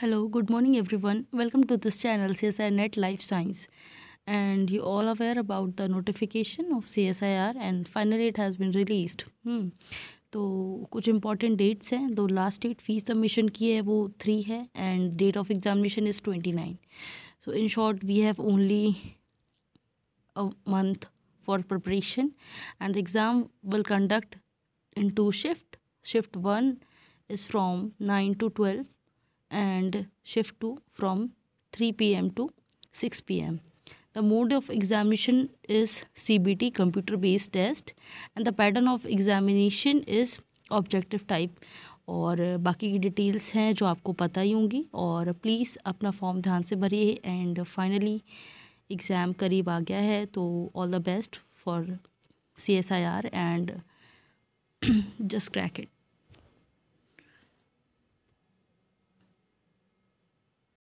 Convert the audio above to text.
Hello, good morning everyone. Welcome to this channel CSIR Net Life Science. And you all aware about the notification of CSIR and finally it has been released. Hmm. तो कुछ important dates हैं तो last date fees submission की है वो three है and date of examination is twenty nine so in short we have only a month for preparation and the exam will conduct in two shift shift one is from nine to twelve and shift 2 from 3 pm to 6 pm the mode of examination is cbt computer based test and the pattern of examination is objective type और बाकी की details हैं जो आपको पता ही होंगी और please अपना फॉर्म ध्यान से भरिए एंड फाइनली एग्ज़ाम करीब आ गया है तो all the best for C S I R and just crack it